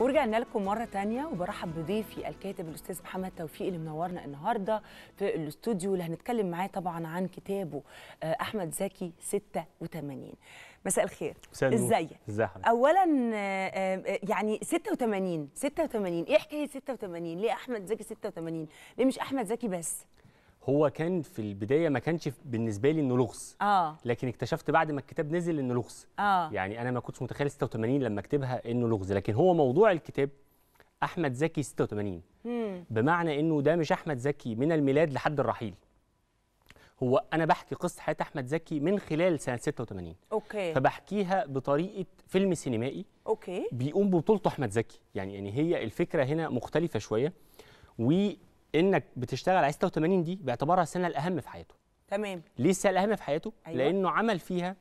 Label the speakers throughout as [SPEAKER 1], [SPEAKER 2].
[SPEAKER 1] ورجعنا لكم مره تانية وبرحب بضيفي الكاتب الاستاذ محمد توفيق اللي منورنا النهارده في الاستوديو اللي هنتكلم معاه طبعا عن كتابه آه، احمد زكي 86 مساء الخير ازيك اولا آه، آه، يعني 86 86 ايه حكايه 86 ليه احمد زكي 86 ليه مش احمد زكي بس
[SPEAKER 2] هو كان في البدايه ما كانش بالنسبه لي انه لغز اه لكن اكتشفت بعد ما الكتاب نزل انه لغز اه يعني انا ما كنتش متخيل 86 لما اكتبها انه لغز لكن هو موضوع الكتاب احمد زكي 86 مم. بمعنى انه ده مش احمد زكي من الميلاد لحد الرحيل هو انا بحكي قصه حياه احمد زكي من خلال سنه 86 اوكي فبحكيها بطريقه فيلم سينمائي اوكي بيقوم ببطولته احمد زكي يعني يعني هي الفكره هنا مختلفه شويه انك بتشتغل على 86 دي باعتبارها السنه الاهم في حياته تمام ليه السنه الاهم في حياته أيوة. لانه عمل فيها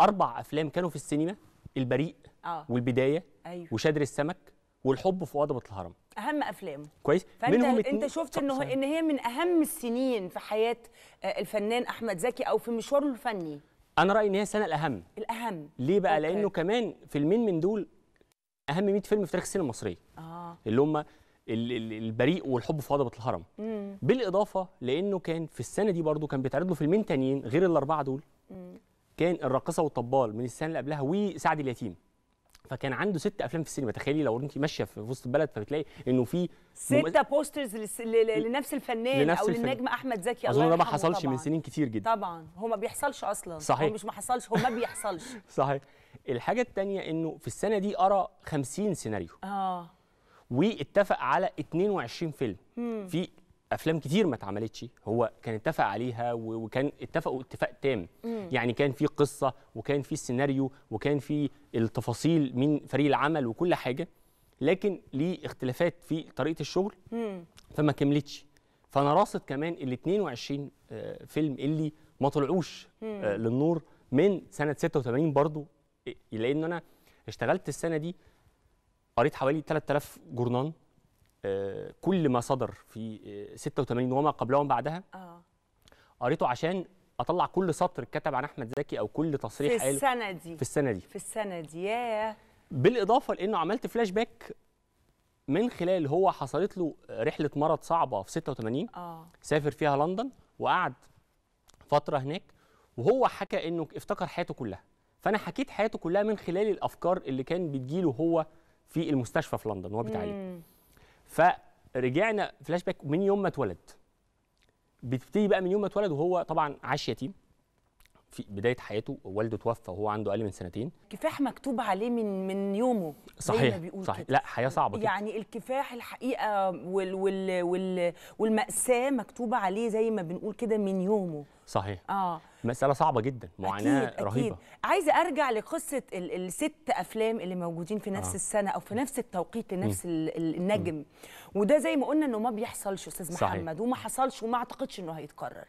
[SPEAKER 2] اربع افلام كانوا في السينما البريء آه. والبدايه أيوة. وشادر السمك والحب في هضبه الهرم
[SPEAKER 1] اهم افلامه
[SPEAKER 2] كويس فانت منهم انت شفت انه ان
[SPEAKER 1] هي من اهم السنين في حياه آه، الفنان احمد زكي او في مشواره الفني
[SPEAKER 2] انا رايي ان هي السنه الاهم الاهم ليه بقى أوكي. لانه كمان فيلمين من دول اهم 100 فيلم في تاريخ السينما المصريه آه. اللي هم البريء والحب في هضبه الهرم مم. بالاضافه لانه كان في السنه دي برضو كان بيتعرض له فيلمين تانيين غير الاربعه دول مم. كان الراقصه والطبال من السنه اللي قبلها وسعد اليتيم فكان عنده ست افلام في السينما تخيلي لو انت ماشيه في وسط البلد فبتلاقي انه في ستة
[SPEAKER 1] مم... بوسترز لس... ل... لنفس الفنان لنفس او الفنان. للنجم احمد زكي اظن ده ما حصلش طبعًا. من سنين كتير جدا طبعا هو ما بيحصلش اصلا صحيح هو مش ما حصلش هو ما بيحصلش
[SPEAKER 2] صحيح الحاجه الثانيه انه في السنه دي قرا 50 سيناريو اه واتفق على 22 فيلم في افلام كتير ما اتعملتش هو كان اتفق عليها وكان اتفقوا اتفاق تام مم. يعني كان في قصه وكان في السيناريو وكان في التفاصيل من فريق العمل وكل حاجه لكن ليه اختلافات في طريقه الشغل مم. فما كملتش فانا راصد كمان ال 22 آه، فيلم اللي ما طلعوش آه، للنور من سنه 86 برضو لان انا اشتغلت السنه دي قريت حوالي 3000 جورنان آه، كل ما صدر في 86 آه، وما قبلها وما بعدها آه. قريته عشان اطلع كل سطر اتكتب عن احمد زكي او كل تصريح في السنه دي في السنه دي في
[SPEAKER 1] السنه دي
[SPEAKER 2] بالاضافه لانه عملت فلاش باك من خلال هو حصلت له رحله مرض صعبه في 86 اه سافر فيها لندن وقعد فتره هناك وهو حكى انه افتكر حياته كلها فانا حكيت حياته كلها من خلال الافكار اللي كان بتجيله هو في المستشفى في لندن وهو بيتعالج فرجعنا فلاش باك من يوم ما اتولد بتبتدي بقى من يوم ما اتولد وهو طبعا عاش يتيم في بدايه حياته والده توفى وهو عنده اقل من سنتين
[SPEAKER 1] كفاح مكتوب عليه من من يومه صحيح ما صحيح كده.
[SPEAKER 2] لا حياه صعبه كده. يعني
[SPEAKER 1] الكفاح الحقيقه وال وال وال والماساه مكتوبه عليه زي ما بنقول كده من يومه صحيح اه
[SPEAKER 2] مساله صعبه جدا معاناه أكيد رهيبه أكيد.
[SPEAKER 1] عايزه ارجع لقصه الست افلام اللي موجودين في نفس آه. السنه او في نفس التوقيت لنفس م. النجم م. وده زي ما قلنا انه ما بيحصلش استاذ محمد صحيح. وما حصلش وما اعتقدش انه هيتكرر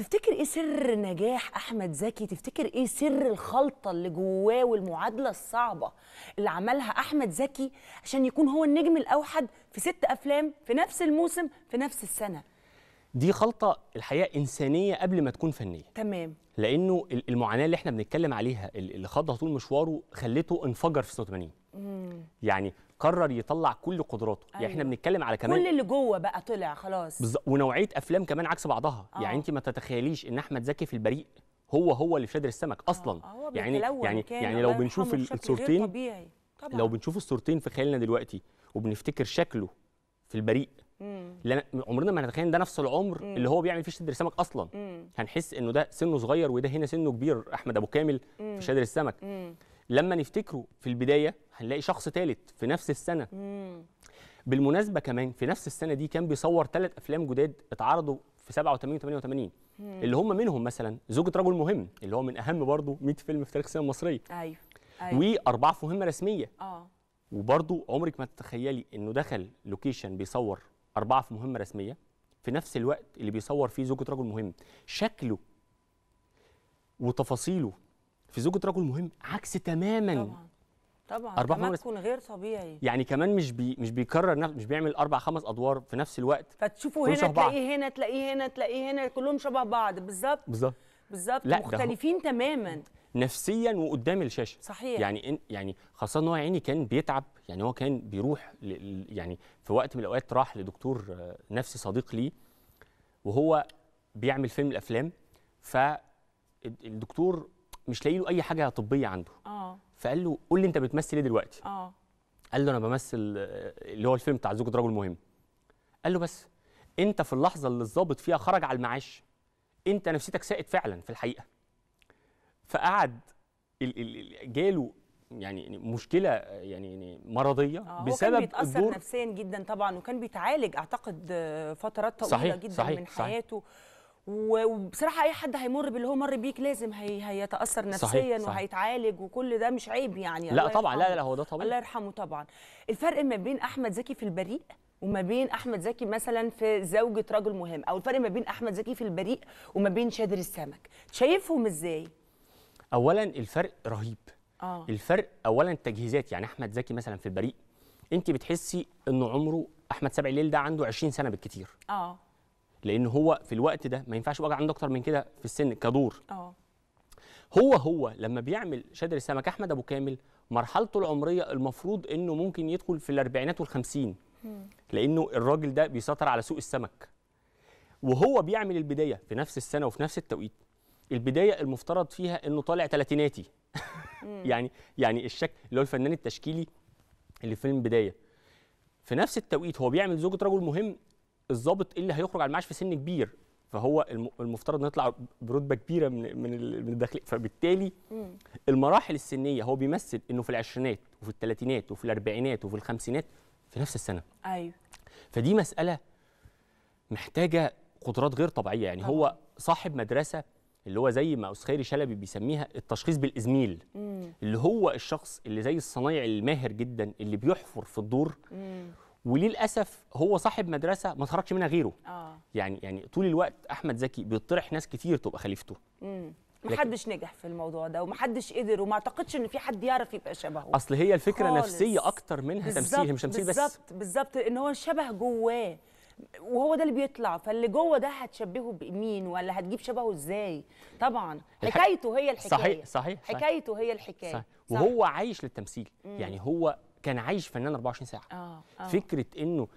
[SPEAKER 1] تفتكر ايه سر نجاح احمد زكي تفتكر ايه سر الخلطه اللي جواه والمعادله الصعبه اللي عملها احمد زكي عشان يكون هو النجم الاوحد في ست افلام في نفس الموسم في نفس السنه
[SPEAKER 2] دي خلطه الحقيقه انسانيه قبل ما تكون فنيه تمام لانه المعاناه اللي احنا بنتكلم عليها اللي خضها طول مشواره خلته انفجر في 86 يعني قرر يطلع كل قدراته أيوة. يعني احنا أيوة. بنتكلم على كمان كل
[SPEAKER 1] اللي جوه بقى طلع خلاص بالظبط
[SPEAKER 2] ونوعيه افلام كمان عكس بعضها آه. يعني انت ما تتخيليش ان احمد زكي في البريء هو هو اللي في شادر السمك اصلا آه. يعني يعني يعني لو بنشوف الصورتين لو بنشوف الصورتين في خيالنا دلوقتي وبنفتكر شكله في البريء لأن عمرنا ما هنتخيل ده نفس العمر مم. اللي هو بيعمل فيه شادر السمك اصلا مم. هنحس انه ده سنه صغير وده هنا سنه كبير احمد ابو كامل مم. في شادر السمك مم. لما نفتكره في البدايه هنلاقي شخص ثالث في نفس السنه بالمناسبه كمان في نفس السنه دي كان بيصور ثلاث افلام جداد اتعرضوا في 87 88 اللي هم منهم مثلا زوجة رجل مهم اللي هو من اهم برضه 100 فيلم في تاريخ السينما المصريه
[SPEAKER 1] ايوه ايوه
[SPEAKER 2] واربعه في مهمه رسميه اه وبرضه عمرك ما تتخيلي انه دخل لوكيشن بيصور اربعه في مهمه رسميه في نفس الوقت اللي بيصور فيه زوجة رجل مهم شكله وتفاصيله في زوجة رجل مهم عكس تماما طبعا.
[SPEAKER 1] طبعا ارباح تمكن غير طبيعي
[SPEAKER 2] يعني كمان مش بي مش بيكرر نفس مش بيعمل اربع خمس ادوار في نفس الوقت
[SPEAKER 1] فتشوفه هنا تلاقيه هنا تلاقيه هنا تلاقيه هنا كلهم شبه بعض بالظبط بالظبط بالظبط مختلفين تماما
[SPEAKER 2] نفسيا وقدام الشاشه صحيح يعني يعني خاصه ان هو عيني كان بيتعب يعني هو كان بيروح يعني في وقت من الاوقات راح لدكتور آه، نفسي صديق ليه وهو بيعمل فيلم الافلام فالدكتور مش لاقي له اي حاجه طبيه عنده اه فقال له قول لي انت بتمثل ايه دلوقتي اه قال له انا بمثل آه، اللي هو الفيلم بتاع زوجة رجل مهم قال له بس انت في اللحظه اللي الظابط فيها خرج على المعاش انت نفسيتك سائد فعلا في الحقيقه فقعد جاله يعني مشكله يعني مرضيه آه بسبب هو كان بيتاثر
[SPEAKER 1] نفسيا جدا طبعا وكان بيتعالج اعتقد فترات طويله صحيح جدا صحيح من حياته صحيح وبصراحه اي حد هيمر باللي هو مر بيك لازم هي هيتاثر نفسيا صحيح صحيح. وهيتعالج وكل ده مش عيب يعني لا طبعا لا لا هو ده طبعا الله يرحمه طبعا الفرق ما بين احمد زكي في البريء وما بين احمد زكي مثلا في زوجة رجل مهم او الفرق ما بين احمد زكي في البريء وما بين شادر السمك شايفهم ازاي
[SPEAKER 2] اولا الفرق رهيب آه. الفرق اولا التجهيزات يعني احمد زكي مثلا في البريء انت بتحسي انه عمره احمد سبع الليل ده عنده 20 سنه بالكتير اه لان هو في الوقت ده ما ينفعش يبقى عنده اكتر من كده في السن كدور اه هو هو لما بيعمل شادر السمك احمد ابو كامل مرحلته العمريه المفروض انه ممكن يدخل في الاربعينات والخمسين لانه الراجل ده بيسيطر على سوق السمك وهو بيعمل البدايه في نفس السنه وفي نفس التوقيت البدايه المفترض فيها انه طالع ثلاثيناتي يعني يعني الشكل اللي هو الفنان التشكيلي اللي في فيلم بدايه في نفس التوقيت هو بيعمل زوجة رجل مهم الضابط إيه اللي هيخرج على المعاش في سن كبير فهو المفترض نطلع برتبه كبيره من من الداخليه فبالتالي المراحل السنيه هو بيمثل انه في العشرينات وفي الثلاثينات وفي الاربعينات وفي الخمسينات في نفس السنه ايوه فدي مساله محتاجه قدرات غير طبيعيه يعني طبعا. هو صاحب مدرسه اللي هو زي ما استاذ خيري شلبي بيسميها التشخيص بالازميل مم. اللي هو الشخص اللي زي الصنايعي الماهر جدا اللي بيحفر في الدور مم. وللاسف هو صاحب مدرسه ما اتخرجش منها غيره آه. يعني يعني طول الوقت احمد زكي بيطرح ناس كتير تبقى خليفته
[SPEAKER 1] امم حدش نجح في الموضوع ده وما حدش قدر وما اعتقدش ان في حد يعرف يبقى شبهه
[SPEAKER 2] اصل هي الفكره خالص. نفسيه اكتر منها تمثيل مش تمثيل بس بالظبط
[SPEAKER 1] بالظبط ان هو شبه جواه وهو ده اللي بيطلع فاللي جوه ده هتشبهه بمين ولا هتجيب شبهه ازاي طبعا
[SPEAKER 2] حكايته هي الحكايه صحيح صحيح, صحيح. حكايته
[SPEAKER 1] هي الحكايه صحيح. صح.
[SPEAKER 2] وهو عايش للتمثيل مم. يعني هو كان عايش فنان 24 ساعه
[SPEAKER 1] آه. آه. فكره
[SPEAKER 2] انه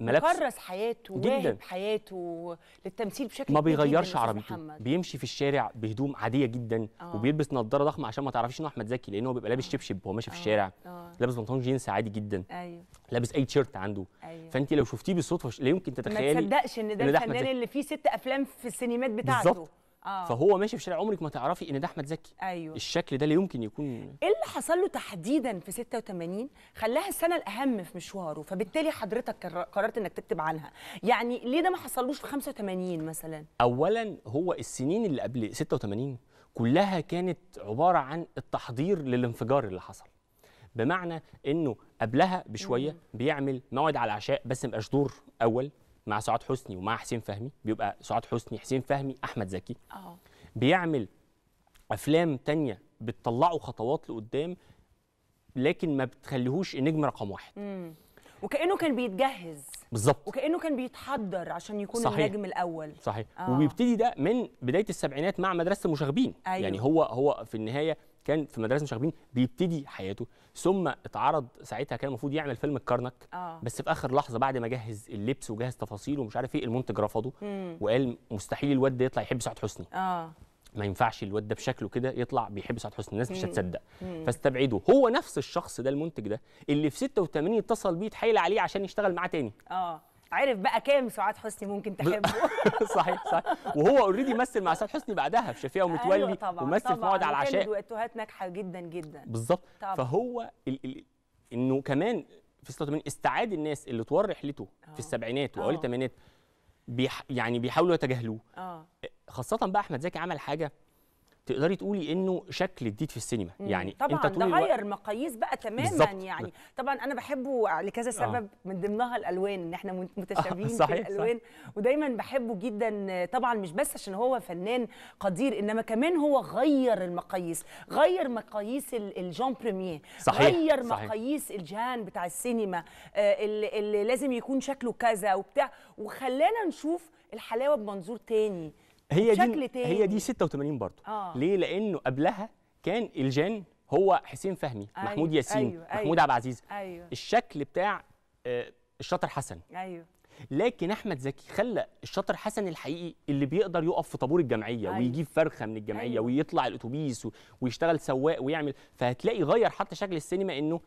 [SPEAKER 2] ملابس كرس
[SPEAKER 1] حياته جدا حياته للتمثيل بشكل ما بيغيرش عربيته
[SPEAKER 2] بيمشي في الشارع بهدوم عاديه جدا آه. وبيلبس نظاره ضخمه عشان ما تعرفيش انه احمد زكي لان هو بيبقى لابس آه. شبشب وهو ماشي في آه. الشارع آه. لابس بنطلون جينز عادي جدا ايوه لابس اي تيشرت عنده أيوه. فانت لو شفتيه بالصدفه لا يمكن تتخيلي ما تصدقش ان ده الفنان اللي
[SPEAKER 1] فيه ست افلام في السينمات بتاعته بالظبط آه.
[SPEAKER 2] فهو ماشي في شارع عمرك ما تعرفي ان ده احمد زكي ايوه الشكل ده لا يمكن يكون
[SPEAKER 1] ايه اللي حصل له تحديدا في 86 خلاها السنه الاهم في مشواره فبالتالي حضرتك قررت انك تكتب عنها يعني ليه ده ما حصلوش في 85 مثلا
[SPEAKER 2] اولا هو السنين اللي قبل 86 كلها كانت عباره عن التحضير للانفجار اللي حصل بمعنى انه قبلها بشويه بيعمل موعد على العشاء بس مبقاش دور اول مع سعاد حسني ومع حسين فهمي بيبقى سعاد حسني حسين فهمي احمد زكي اه بيعمل افلام تانية بتطلعه خطوات لقدام لكن ما بتخليهوش النجم رقم واحد
[SPEAKER 1] مم. وكانه كان بيتجهز بالظبط وكانه كان بيتحضر عشان يكون صحيح. النجم الاول
[SPEAKER 2] صحيح آه. وبيبتدي ده من بدايه السبعينات مع مدرسه المشاغبين أيوه. يعني هو هو في النهايه كان في مدرسه مشاغبين بيبتدي حياته ثم اتعرض ساعتها كان المفروض يعمل فيلم الكرنك آه. بس في اخر لحظه بعد ما جهز اللبس وجهز تفاصيله ومش عارف ايه المنتج رفضه مم. وقال مستحيل الواد ده يطلع يحب سعاد حسني اه ما ينفعش الواد ده بشكله كده يطلع بيحب سعاد حسني الناس مش هتصدق فاستبعده هو نفس الشخص ده المنتج ده اللي في 86 اتصل بيه اتحايل عليه عشان يشتغل معاه تاني
[SPEAKER 1] اه عرف بقى كام سعاد حسني ممكن تحبه
[SPEAKER 2] صحيح صحيح وهو اوريدي مثل مع سعاد حسني بعدها في شفيقه ومتولي أيوة طبعًا ومثل طبعًا في موعد على العشاء
[SPEAKER 1] دويتوهات ناجحه جدا جدا بالظبط فهو
[SPEAKER 2] ال ال انه كمان في 86 استعاد الناس اللي طوال رحلته في آه. السبعينات واوائل آه. الثمانينات بيح يعني بيحاولوا يتجاهلوه آه. خاصه بقى احمد زكي عمل حاجه تقدري تقولي انه شكل جديد في السينما مم. يعني طبعا انت ده غير
[SPEAKER 1] مقاييس بقى تماما بالزبط. يعني طبعا انا بحبه لكذا آه. سبب آه. من ضمنها الالوان ان احنا متشابهين آه. صحيح. في الالوان صحيح. ودايما بحبه جدا طبعا مش بس عشان هو فنان قدير انما كمان هو غير المقاييس غير مقاييس الجان بريمير صحيح. غير صحيح. مقاييس الجان بتاع السينما آه، اللي لازم يكون شكله كذا وبتاع وخلانا نشوف الحلاوه بمنظور تاني
[SPEAKER 2] هي دي تاني. هي دي 86 برضه آه. ليه لانه قبلها كان الجان هو حسين فهمي أيوه. محمود أيوه، ياسين أيوه. محمود عبد العزيز أيوه. الشكل بتاع آه الشاطر حسن ايوه لكن احمد زكي خلى الشاطر حسن الحقيقي اللي بيقدر يقف في طابور الجمعيه أيوة. ويجيب فرخه من الجمعيه أيوة. ويطلع الاتوبيس ويشتغل سواق ويعمل فهتلاقي غير حتى شكل السينما انه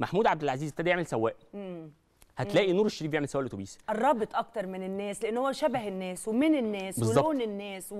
[SPEAKER 2] محمود عبد العزيز ابتدى يعمل سواق مم. هتلاقي نور الشريف بيعمل سواق الاتوبيس
[SPEAKER 1] قربت اكتر من الناس لان هو شبه الناس ومن الناس بالزبط. ولون الناس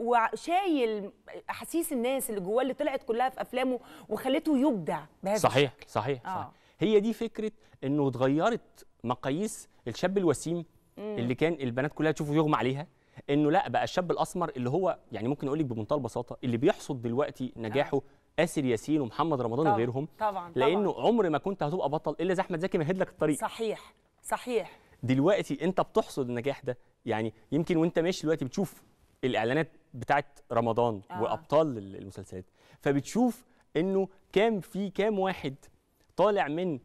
[SPEAKER 1] وشايل احاسيس الناس اللي جواه اللي طلعت كلها في افلامه وخلته يبدع
[SPEAKER 2] بهذا صحيح الشكل. صحيح, آه. صحيح هي دي فكره انه اتغيرت مقاييس الشاب الوسيم مم. اللي كان البنات كلها تشوفه يغمى عليها انه لا بقى الشاب الاسمر اللي هو يعني ممكن اقول لك بمنتهى البساطه اللي بيحصد دلوقتي نجاحه آه. اسر ياسين ومحمد رمضان طبعًا وغيرهم طبعا لانه طبعًا. عمر ما كنت هتبقى بطل الا اذا احمد زكي مهد لك الطريق
[SPEAKER 1] صحيح صحيح
[SPEAKER 2] دلوقتي انت بتحصد النجاح ده يعني يمكن وانت ماشي دلوقتي بتشوف الاعلانات بتاعت رمضان آه. وابطال المسلسلات فبتشوف انه كام في كام واحد طالع من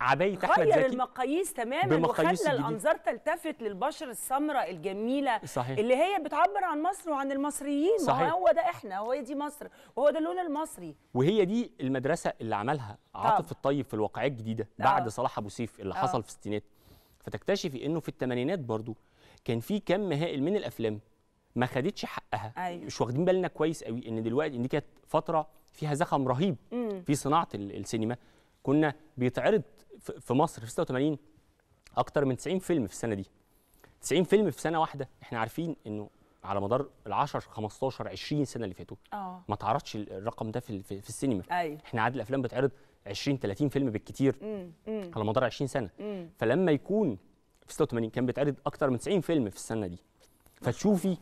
[SPEAKER 2] عباية أحمد زكي غير
[SPEAKER 1] المقاييس تماما وخلى الأنظار تلتفت للبشرة السمراء الجميلة صحيح. اللي هي بتعبر عن مصر وعن المصريين صحيح. هو ده إحنا هو دي مصر وهو ده اللون المصري
[SPEAKER 2] وهي دي المدرسة اللي عملها عاطف الطيب في الواقعية الجديدة بعد آه. صلاح أبو سيف اللي طب. آه. حصل في الستينات فتكتشفي إنه في الثمانينات برضو كان في كم هائل من الأفلام ما خدتش حقها أيوه. مش واخدين بالنا كويس قوي إن دلوقتي إن دي كانت فترة فيها زخم رهيب مم. في صناعة السينما كنا بيتعرض في مصر في 86 اكتر من 90 فيلم في السنه دي 90 فيلم في سنه واحده احنا عارفين انه على مدار ال 10 15 20 سنه اللي فاتوا آه. ما تعرضش الرقم ده في في السينما أيوة. احنا عدد الافلام بتعرض 20 30 فيلم بالكتير مم. مم. على مدار 20 سنه مم. فلما يكون في 86 كان بيتعرض اكتر من 90 فيلم في السنه دي فتشوفي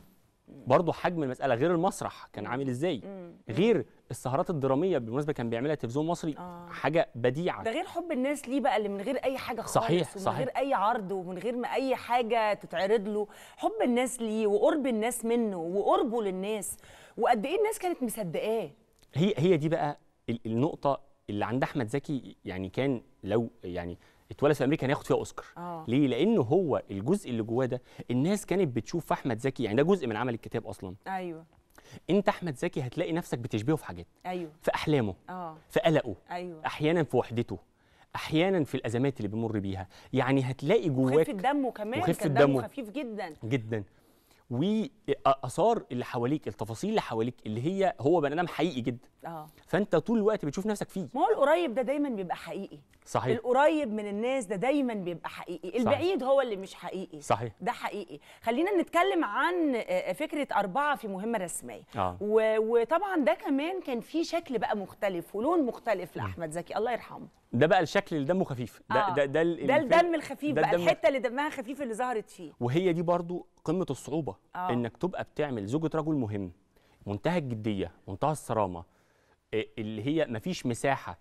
[SPEAKER 2] برضه حجم المساله غير المسرح كان عامل ازاي غير السهرات الدراميه بالمناسبه كان بيعملها التلفزيون المصري آه. حاجه بديعه ده
[SPEAKER 1] غير حب الناس ليه بقى اللي من غير اي حاجه خالص صحيح ومن صحيح. غير اي عرض ومن غير ما اي حاجه تتعرض له حب الناس ليه وقرب الناس منه وقربه للناس وقد ايه الناس كانت مصدقاه
[SPEAKER 2] هي هي دي بقى النقطه اللي عند احمد زكي يعني كان لو يعني اتولد في امريكا هياخد فيها اوسكار أوه. ليه لان هو الجزء اللي جواه ده الناس كانت بتشوف احمد زكي يعني ده جزء من عمل الكتاب اصلا ايوه انت احمد زكي هتلاقي نفسك بتشبهه في حاجات ايوه في احلامه اه في قلقه ايوه احيانا في وحدته احيانا في الازمات اللي بيمر بيها يعني هتلاقي جواك خفه
[SPEAKER 1] دمه كمان خفيف الدم خفيف جدا
[SPEAKER 2] جدا واثار اللي حواليك التفاصيل اللي حواليك اللي هي هو بني ادم حقيقي جدا اه فانت طول الوقت بتشوف نفسك فيه
[SPEAKER 1] ما هو القريب ده دايما بيبقى حقيقي صحيح القريب من الناس ده دايما بيبقى حقيقي البعيد صحيح. هو اللي مش حقيقي صحيح ده حقيقي خلينا نتكلم عن فكره اربعه في مهمه رسميه آه. وطبعا ده كمان كان فيه شكل بقى مختلف ولون مختلف لاحمد زكي الله يرحمه
[SPEAKER 2] ده بقى الشكل اللي دمه خفيف ده آه. ده ده, ده الدم الخفيف ده بقى الحته
[SPEAKER 1] اللي دمها خفيف اللي ظهرت فيه
[SPEAKER 2] وهي دي برضو قمه الصعوبه آه. انك تبقى بتعمل زوجة رجل مهم منتهى الجديه منتهى الصرامه اللي هي مفيش مساحه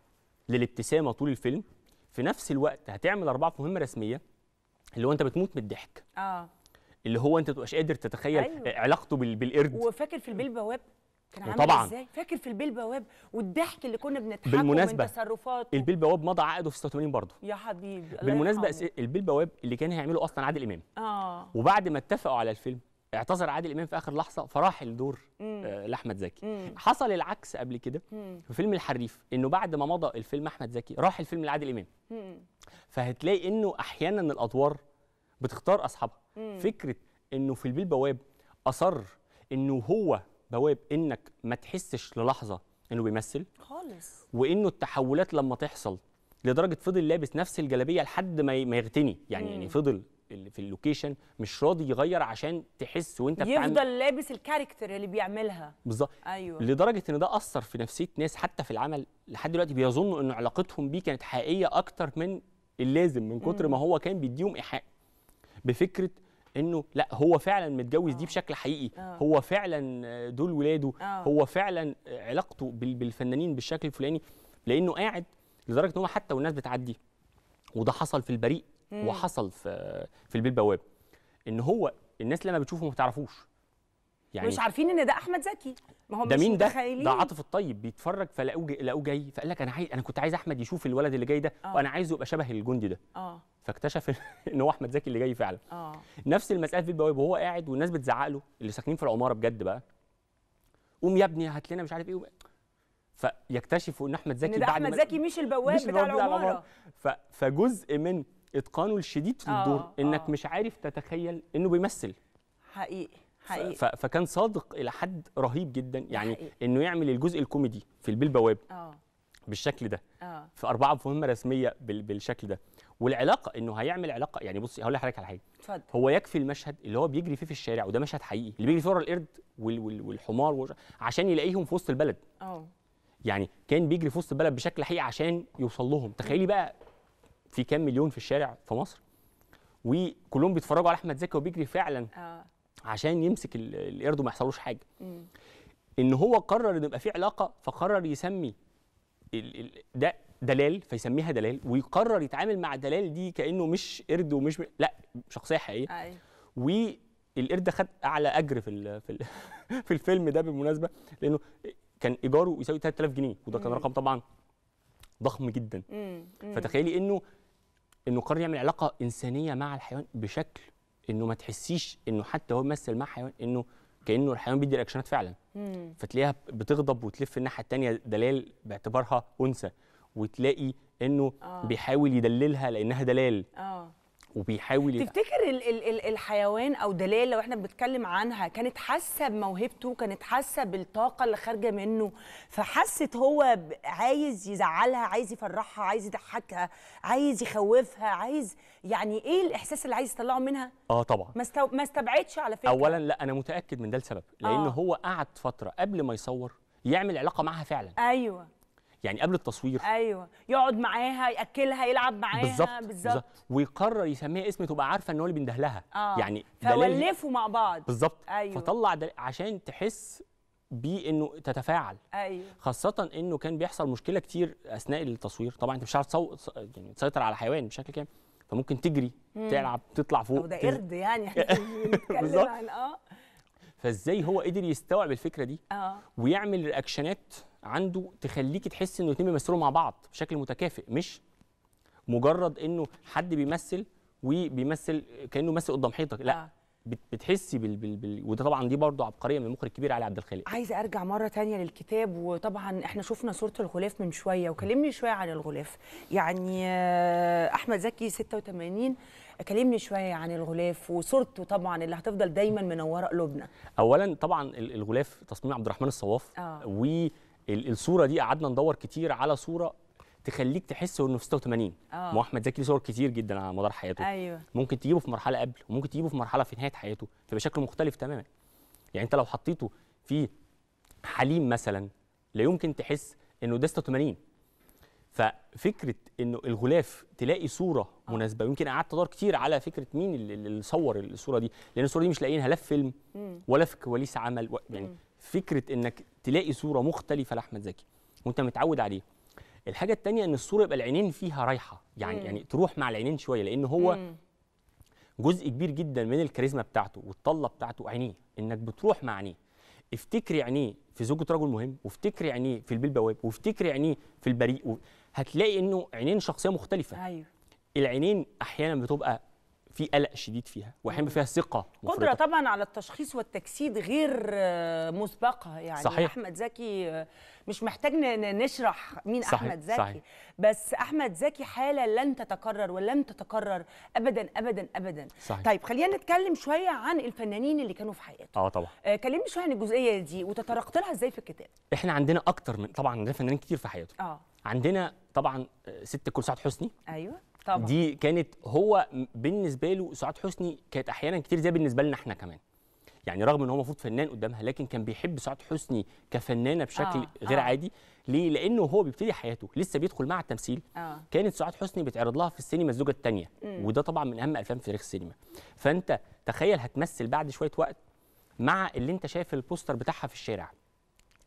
[SPEAKER 2] للابتسامه طول الفيلم في نفس الوقت هتعمل اربعه مهمه رسميه اللي هو انت بتموت من الضحك اه اللي هو انت تبقاش قادر تتخيل أيوة. علاقته بالقرد
[SPEAKER 1] وفاكر في البيل بواب كان عامل طبعا ازاي فاكر في البيل بواب والضحك اللي كنا بنضحكه من تصرفاته
[SPEAKER 2] البيل بواب مضى عقده في 86 برضه
[SPEAKER 1] يا حبيبي
[SPEAKER 2] بالمناسبه البيل بواب اللي كان هيعمله اصلا عادل امام اه وبعد ما اتفقوا على الفيلم اعتذر عادل امام في اخر لحظه فراح الدور آه لاحمد زكي مم. حصل العكس قبل كده في فيلم الحريف انه بعد ما مضى الفيلم احمد زكي راح الفيلم لعادل امام فهتلاقي انه احيانا الادوار بتختار اصحابها فكره انه في البيل بواب اصر انه هو بواب انك ما تحسش للحظه انه بيمثل خالص وانه التحولات لما تحصل لدرجه فضل لابس نفس الجلابيه لحد ما يغتني يعني مم. يعني فضل في اللوكيشن مش راضي يغير عشان تحس وانت يفضل بتعمل...
[SPEAKER 1] لابس الكاركتر اللي بيعملها
[SPEAKER 2] بالظبط ايوه لدرجه ان ده اثر في نفسيه ناس حتى في العمل لحد دلوقتي بيظنوا ان علاقتهم بيه كانت حقيقيه اكتر من اللازم من كتر ما هو كان بيديهم ايحاء بفكره انه لا هو فعلا متجوز دي آه. بشكل حقيقي آه. هو فعلا آه، دول ولاده هو فعلا علاقته بالفنانين بالشكل الفلاني لانه قاعد لدرجه ان هو حتى والناس بتعدي وده حصل في البريء وحصل في في البيه البواب ان هو الناس لما بتشوفه ما بتعرفوش يعني مش
[SPEAKER 1] عارفين ان ده احمد زكي ما هو ده مين ده ده عاطف
[SPEAKER 2] الطيب بيتفرج فلاقوه جاي لقوه جاي فقال لك انا عايز انا كنت عايز احمد يشوف الولد اللي جاي ده أوه. وانا عايزه يبقى شبه الجندي ده اه فاكتشف ان هو احمد زكي اللي جاي فعلا اه نفس المساله في البواب وهو قاعد والناس بتزعق له اللي ساكنين في العماره بجد بقى قوم يا ابني هات لنا مش عارف ايه فيكتشفوا ان احمد زكي إن ده بعد احمد زكي مش البواب مش بتاع, العماره ف... فجزء من اتقانه الشديد في الدور آه، انك آه. مش عارف تتخيل انه بيمثل
[SPEAKER 1] حقيقي حقيقي.
[SPEAKER 2] فكان صادق الى حد رهيب جدا يعني حقيقي. انه يعمل الجزء الكوميدي في البيل البواب اه بالشكل ده آه. في اربعه مهمه رسميه بالشكل ده والعلاقه انه هيعمل علاقه يعني بصي هقول لحضرتك على حاجه اتفضل هو يكفي المشهد اللي هو بيجري فيه في الشارع وده مشهد حقيقي اللي بيجري فيه ورا القرد وال وال والحمار وش... عشان يلاقيهم في وسط البلد اه يعني كان بيجري في وسط البلد بشكل حقيقي عشان يوصل لهم تخيلي بقى في كام مليون في الشارع في مصر وكلهم بيتفرجوا على احمد زكي وبيجري فعلا آه. عشان يمسك القرد وما يحصلوش حاجه مم. ان هو قرر ان يبقى في علاقه فقرر يسمي ده دلال فيسميها دلال ويقرر يتعامل مع دلال دي كانه مش قرد ومش لا شخصيه حقيقيه أي. أيوه. والقرد خد اعلى اجر في في في الفيلم ده بالمناسبه لانه كان ايجاره يساوي 3000 جنيه وده كان رقم طبعا ضخم جدا مم. مم. فتخيلي انه انه قرر يعمل علاقه انسانيه مع الحيوان بشكل انه ما تحسيش انه حتى هو ممثل مع حيوان انه كانه الحيوان بيدي رياكشنات فعلا مم. فتلاقيها بتغضب وتلف الناحيه الثانيه دلال باعتبارها انثى وتلاقي انه آه. بيحاول يدللها لانها دلال آه. وبيحاول
[SPEAKER 1] تفتكر ال ال ال الحيوان او دلال لو احنا بنتكلم عنها كانت حاسه بموهبته كانت حاسه بالطاقه اللي خارجه منه فحست هو عايز يزعلها عايز يفرحها عايز يضحكها عايز يخوفها عايز يعني ايه الاحساس اللي عايز يطلعه منها اه طبعا ما استو... ما استبعدش على فكره
[SPEAKER 2] اولا لا انا متاكد من ده السبب لان آه. هو قعد فتره قبل ما يصور يعمل علاقه معها فعلا
[SPEAKER 1] ايوه
[SPEAKER 2] يعني قبل التصوير
[SPEAKER 1] ايوه يقعد معاها ياكلها يلعب معاها بالظبط بالظبط
[SPEAKER 2] ويقرر يسميها اسم تبقى عارفه ان هو اللي بينده لها آه. يعني فولفوا
[SPEAKER 1] مع بعض بالظبط
[SPEAKER 2] أيوة. فطلع عشان تحس بيه انه تتفاعل ايوه خاصه انه كان بيحصل مشكله كتير اثناء التصوير طبعا انت مش عارف تصو... يعني تسيطر على حيوان بشكل كامل فممكن تجري مم. تلعب تطلع فوق ده قرد
[SPEAKER 1] يعني احنا بنتكلم عن اه
[SPEAKER 2] فازاي هو قدر يستوعب الفكره دي آه. ويعمل رياكشنات عنده تخليكي تحسي انه الاثنين بيمثلوا مع بعض بشكل متكافئ مش مجرد انه حد بيمثل وبيمثل كانه مثل قدام حيطك لا آه. بتحسي بال, بال, بال وده طبعا دي برضه عبقريه من المخرج الكبير علي عبد الخالق
[SPEAKER 1] عايزه ارجع مره تانية للكتاب وطبعا احنا شفنا صوره الغلاف من شويه وكلمني شويه عن الغلاف يعني آه، احمد زكي 86 كلمني شويه عن الغلاف وصورته طبعا اللي هتفضل دايما منوره قلوبنا
[SPEAKER 2] اولا طبعا الغلاف تصميم عبد الرحمن الصواف آه. و الصوره دي قعدنا ندور كتير على صوره تخليك تحس انه في 86 ما هو آه. احمد زكي صور كتير جدا على مدار حياته أيوة. ممكن تجيبه في مرحله قبل وممكن تجيبه في مرحله في نهايه حياته فيبقى شكله مختلف تماما يعني انت لو حطيته في حليم مثلا لا يمكن تحس انه ده 86 ففكره انه الغلاف تلاقي صوره آه. مناسبه يمكن قعدت ادور كتير على فكره مين اللي صور الصوره دي لان الصوره دي مش لاقيينها لا في فيلم ولا في كواليس عمل يعني فكره انك تلاقي صوره مختلفه لاحمد زكي وانت متعود عليه الحاجه الثانيه ان الصوره يبقى العينين فيها رايحه يعني مم. يعني تروح مع العينين شويه لان هو مم. جزء كبير جدا من الكاريزما بتاعته والطله بتاعته عينيه انك بتروح مع عينيه افتكري عينيه في زوجة رجل مهم وافتكري عينيه في البيل البواب وافتكري عينيه في البريء و... هتلاقي انه عينين شخصيه مختلفه ايوه العينين احيانا بتبقى في قلق شديد فيها واحيانا فيها ثقه قدره
[SPEAKER 1] طبعا على التشخيص والتجسيد غير آه، مسبقه يعني صحيح. احمد زكي آه، مش محتاج نشرح مين صحيح. احمد زكي صحيح. بس احمد زكي حاله لن تتكرر ولم تتكرر ابدا ابدا ابدا صحيح. طيب خلينا نتكلم شويه عن الفنانين اللي كانوا في حياته اه طبعا آه، كلمني شويه عن الجزئيه دي وتطرقت لها ازاي في الكتاب
[SPEAKER 2] احنا عندنا اكتر من طبعا عندنا فنانين كتير في حياته اه عندنا طبعا ست كل سعد حسني
[SPEAKER 1] ايوه طبعا. دي
[SPEAKER 2] كانت هو بالنسبه له سعاد حسني كانت احيانا كتير زي بالنسبه لنا احنا كمان يعني رغم ان هو المفروض فنان قدامها لكن كان بيحب سعاد حسني كفنانه بشكل آه. غير آه. عادي ليه لانه هو بيبتدي حياته لسه بيدخل مع التمثيل آه. كانت سعاد حسني بتعرض لها في السينما الزوجه الثانيه وده طبعا من اهم افلام في تاريخ السينما فانت تخيل هتمثل بعد شويه وقت مع اللي انت شايف البوستر بتاعها في الشارع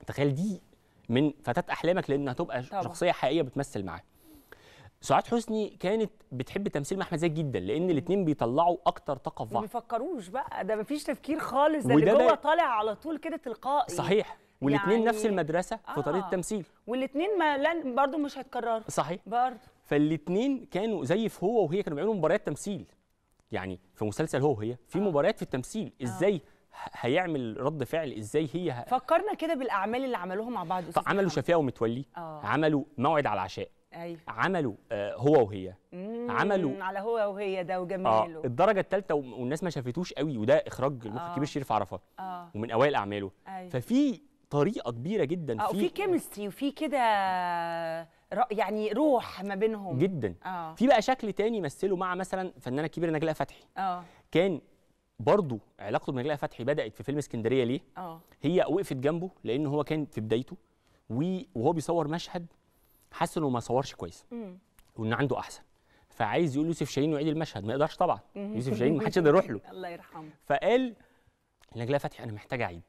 [SPEAKER 2] تخيل دي من فتاه احلامك لان هتبقى طبعا. شخصيه حقيقيه بتمثل معاه سعاد حسني كانت بتحب تمثيل مع احمد زكي جدا لان الاثنين بيطلعوا اكتر طاقه في بعض ما
[SPEAKER 1] بيفكروش بقى ده ما فيش تفكير خالص ده اللي جوه طالع على طول كده تلقائي صحيح والاثنين يعني... نفس المدرسه آه. في طريقه التمثيل آه. والاثنين ما لن برضه مش هيتكرروا
[SPEAKER 2] صحيح برضه فالاثنين كانوا زي في هو وهي كانوا بيعملوا مباريات تمثيل يعني في مسلسل هو وهي في آه. مباريات في التمثيل آه. ازاي هيعمل رد فعل ازاي هي ه... فكرنا
[SPEAKER 1] كده بالاعمال اللي عملوها مع بعض عملوا
[SPEAKER 2] شفاء ومتولي آه. عملوا موعد على العشاء أيوه. عملوا آه، هو وهي
[SPEAKER 1] مم. عملوا على هو وهي ده وجماله آه
[SPEAKER 2] الدرجه الثالثه والناس ما شافتوش قوي وده اخراج المخرج آه. الكبير شريف عرفات آه. ومن اوائل اعماله أيوه. ففي طريقه كبيره جدا آه في وفي
[SPEAKER 1] كيمستري وفي كده يعني روح ما بينهم جدا آه. في
[SPEAKER 2] بقى شكل تاني مثله مع مثلا فنانه كبيره نجلاء فتحي آه. كان برضه علاقته بنجلاء فتحي بدات في فيلم اسكندريه ليه؟ آه. هي وقفت جنبه لان هو كان في بدايته وهو بيصور مشهد حاسس انه ما صورش كويس وان عنده احسن فعايز يقول يوسف شاهين ويعيد المشهد ما يقدرش طبعا يوسف شاهين ما حدش يقدر يروح له
[SPEAKER 1] الله يرحمه
[SPEAKER 2] فقال لنجلاء فتحي انا محتاج اعيد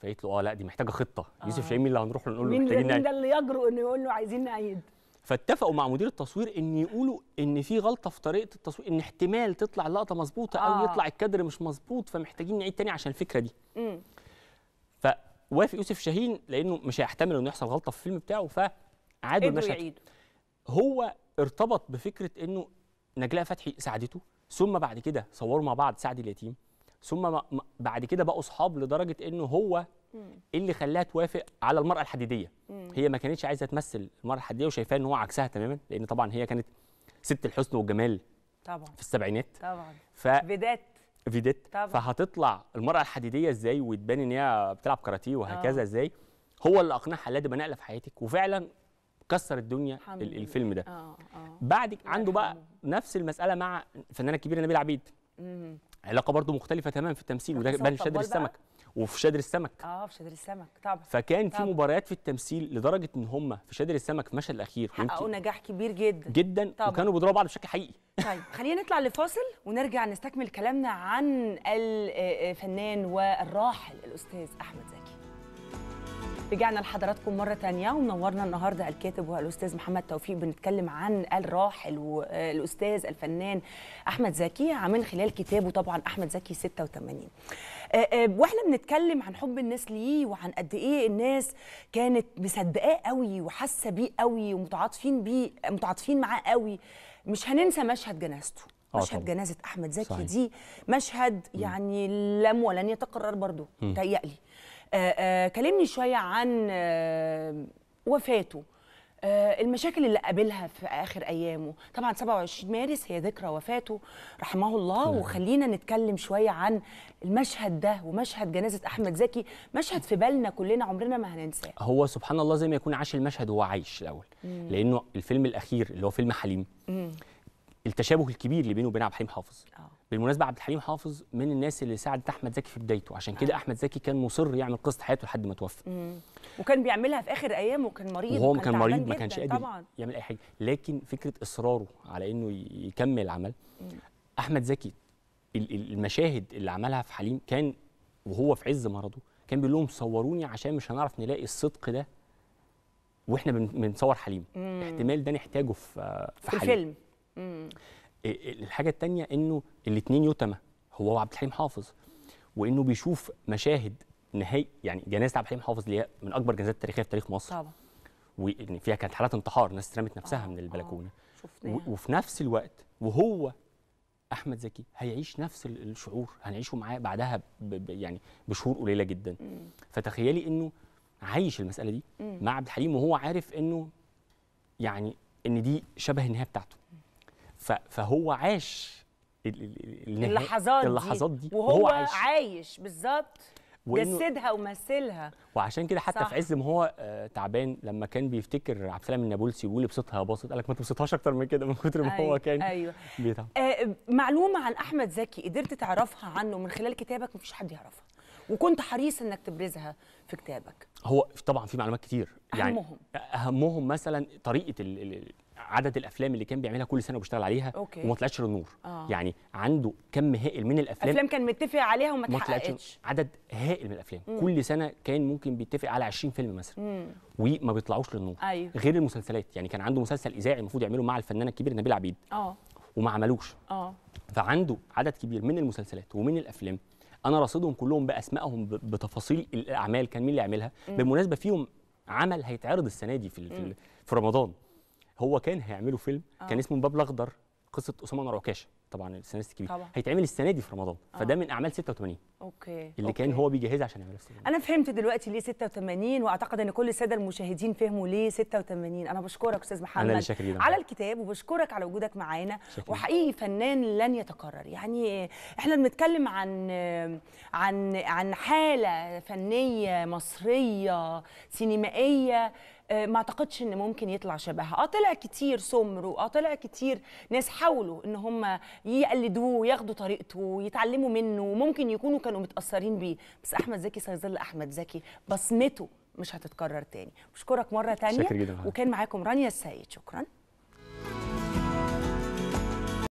[SPEAKER 2] فقالت له اه لا دي محتاجه خطه آه. يوسف شاهين مين اللي هنروح له نقول له محتاجين مين ده
[SPEAKER 1] اللي يجرؤ انه يقول له عايزين نعيد
[SPEAKER 2] فاتفقوا مع مدير التصوير ان يقولوا ان في غلطه في طريقه التصوير ان احتمال تطلع اللقطه مظبوطه آه. او يطلع الكادر مش مظبوط فمحتاجين نعيد تاني عشان الفكره دي فوافق يوسف شاهين لانه مش هيحتمل انه يحصل غلطه في الفيلم بتاعه ف عادوا المشهد هو ارتبط بفكره انه نجلاء فتحي ساعدته ثم بعد كده صوروا مع بعض سعد اليتيم ثم بعد كده بقوا اصحاب لدرجه انه هو اللي خلاها توافق على المراه الحديديه هي ما كانتش عايزه تمثل المراه الحديديه وشايفاه ان هو عكسها تماما لان طبعا هي كانت ست الحسن والجمال طبعا في السبعينات طبعا ف... فيديت فيديت فهتطلع المرأة الحديدية ازاي وتبان ان هي بتلعب كاراتيه وهكذا آه. ازاي هو اللي اقنعها لا دي بنقله في حياتك وفعلا كسر الدنيا الفيلم ده آه آه. بعد عنده بقى نفس المساله مع فنانة الكبير نبيل عبيد مم. علاقه برضه مختلفه تماما في التمثيل وده بان شادر السمك وفي شادر السمك
[SPEAKER 1] اه في شادر السمك طبعا
[SPEAKER 2] فكان طبع. في مباريات في التمثيل لدرجه ان هم في شادر السمك في المشهد الاخير حققوا
[SPEAKER 1] نجاح كبير
[SPEAKER 2] جدا جدا طبع. وكانوا بيضربوا بعض بشكل حقيقي
[SPEAKER 1] طيب خلينا نطلع لفاصل ونرجع نستكمل كلامنا عن الفنان آه، آه، والراحل الاستاذ احمد زكي رجعنا لحضراتكم مرة تانية ومنورنا النهاردة الكاتب والأستاذ محمد توفيق بنتكلم عن الراحل والأستاذ الفنان أحمد زكي من خلال كتابه طبعا أحمد زكي 86 آه، آه، واحنا بنتكلم عن حب الناس ليه وعن قد ايه الناس كانت مصدقاه قوي وحاسه بيه قوي ومتعاطفين بيه متعاطفين معاه قوي مش هننسى مشهد جنازته آه، مشهد طبعا. جنازه احمد زكي صحيح. دي مشهد يعني لم ولن يتكرر برضه تهيألي آه، آه، كلمني شويه عن آه، وفاته المشاكل اللي قابلها في اخر ايامه طبعا 27 مارس هي ذكرى وفاته رحمه الله وخلينا نتكلم شويه عن المشهد ده ومشهد جنازه احمد زكي مشهد في بالنا كلنا عمرنا ما هننساه
[SPEAKER 2] هو سبحان الله زي ما يكون عاش المشهد وهو عايش الاول مم. لانه الفيلم الاخير اللي هو فيلم حليم مم. التشابه الكبير اللي بينه وبين عبد الحليم حافظ آه. بالمناسبه عبد الحليم حافظ من الناس اللي ساعدت احمد زكي في بدايته عشان كده آه. احمد زكي كان مصر يعمل قصه حياته لحد ما
[SPEAKER 1] توفى وكان بيعملها في اخر ايامه وكان مريض وهو كان, مريض ما كانش قادر
[SPEAKER 2] يعمل اي حاجه لكن فكره اصراره على انه يكمل العمل مم. احمد زكي المشاهد اللي عملها في حليم كان وهو في عز مرضه كان بيقول لهم صوروني عشان مش هنعرف نلاقي الصدق ده واحنا بنصور حليم
[SPEAKER 1] مم. احتمال
[SPEAKER 2] ده نحتاجه في في, في حليم الفيلم مم. إيه، إيه، الحاجه الثانيه انه الاثنين يتمه هو وعبد الحليم حافظ وانه بيشوف مشاهد نهاية يعني جنازه عبد الحليم حافظ اللي هي من اكبر جنازات التاريخيه في تاريخ مصر طبعا وان فيها كانت حالات انتحار ناس رمت نفسها آه من البلكونه آه وفي نفس الوقت وهو احمد زكي هيعيش نفس الشعور هنعيشه معاه بعدها ب يعني بشهور قليله جدا مم. فتخيلي انه عايش المساله دي مم. مع عبد الحليم وهو عارف انه يعني ان دي شبه النهايه بتاعته فهو عاش اللحظات دي اللحظات دي وهو, وهو عايش,
[SPEAKER 1] عايش بالظبط
[SPEAKER 2] جسدها
[SPEAKER 1] ومثلها
[SPEAKER 2] وعشان كده حتى صح. في عز ما هو آه تعبان لما كان بيفتكر عبد السلام النابلسي يقول ابسطها يا باسط قال لك ما تبسطهاش اكتر من كده من كتر ما أيوة. هو كان ايوه بيتعب.
[SPEAKER 1] آه معلومه عن احمد زكي قدرت تعرفها عنه من خلال كتابك مفيش حد يعرفها وكنت حريص انك تبرزها في كتابك
[SPEAKER 2] هو طبعا في معلومات كتير يعني اهمهم اهمهم مثلا طريقه عدد الافلام اللي كان بيعملها كل سنه وبيشتغل عليها أوكي. وما طلعتش للنور آه. يعني عنده كم هائل من الافلام افلام كان
[SPEAKER 1] متفق عليها وما اتحققتش
[SPEAKER 2] عدد هائل من الافلام مم. كل سنه كان ممكن بيتفق على 20 فيلم مثلا وما بيطلعوش للنور أيوه. غير المسلسلات يعني كان عنده مسلسل اذاعي المفروض يعمله مع الفنانه الكبيره نبيله عبيد اه وما عملوش اه فعنده عدد كبير من المسلسلات ومن الافلام انا رصدهم كلهم باسمائهم بتفاصيل الاعمال كان مين اللي عاملها بالمناسبه فيهم عمل هيتعرض السنه دي في في رمضان هو كان هيعملوا فيلم أوه. كان آه. اسمه باب الاخضر قصه اسامه انور عكاشه طبعا السيناريست الكبير طبعا. هيتعمل السنه دي في رمضان آه. فده من اعمال 86
[SPEAKER 1] اوكي اللي أوكي.
[SPEAKER 2] كان هو بيجهزها عشان يعملها
[SPEAKER 1] انا فهمت دلوقتي ليه 86 واعتقد ان كل الساده المشاهدين فهموا ليه 86 انا بشكرك استاذ محمد أنا اللي على الكتاب وبشكرك على وجودك معانا وحقيقي فنان لن يتكرر يعني احنا بنتكلم عن عن عن حاله فنيه مصريه سينمائيه آه، ما اعتقدش ان ممكن يطلع شبهها اه طلع كتير سمر واه طلع كتير ناس حاولوا ان هم يقلدوه وياخدوا طريقته ويتعلموا منه وممكن يكونوا كانوا متاثرين بيه بس احمد زكي سيظل احمد زكي بصمته مش هتتكرر تاني بشكرك مره تانية وكان معاكم رانيا السيد شكرا